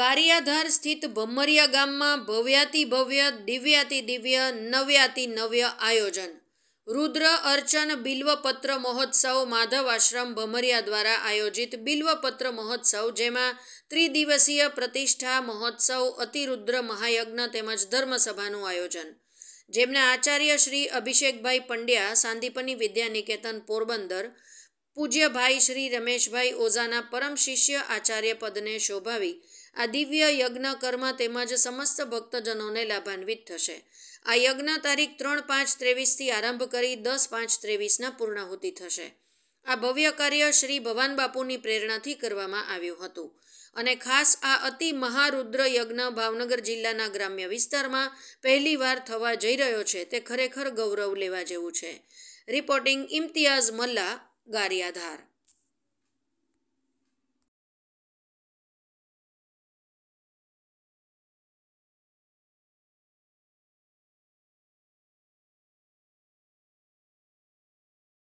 ગારિયાધાર સ્થિત ભમરિયા ગામમાં ભવ્યાતિ ભવ્ય દિવ્યાતિ દિવ્ય નવ્યાતિ નવ્ય આયોજન રુદ્ર અર્ચન બિલ્વપત્ર મહોત્સવ માધવ આશ્રમ ભમરિયા દ્વારા આયોજિત બિલ્વપત્ર મહોત્સવ જેમાં ત્રિદિવસીય પ્રતિષ્ઠા મહોત્સવ અતિરુદ્ર મહાયજ્ઞ તેમજ ધર્મસભાનું આયોજન જેમને આચાર્ય શ્રી અભિષેકભાઈ પંડ્યા સાંદીપની વિદ્યાનિકેતન પોરબંદર પૂજ્યભાઈ શ્રી રમેશભાઈ ઓઝાના પરમ શિષ્ય આચાર્ય પદને શોભાવી આ દિવ્ય યજ્ઞ કર્મ તેમજ સમસ્ત ભક્તજનોને લાભાન્વિત થશે આ યજ્ઞ તારીખ ત્રણ પાંચ ત્રેવીસથી આરંભ કરી દસ પાંચ ત્રેવીસના પૂર્ણાહુતિ થશે આ ભવ્ય કાર્ય શ્રી ભવાન બાપુની પ્રેરણાથી કરવામાં આવ્યું હતું અને ખાસ આ અતિ મહારુદ્ર યજ્ઞ ભાવનગર જિલ્લાના ગ્રામ્ય વિસ્તારમાં પહેલીવાર થવા જઈ રહ્યો છે તે ખરેખર ગૌરવ લેવા જેવું છે રિપોર્ટિંગ ઇમ્તિયાઝ મલ્લા ગારિયાધાર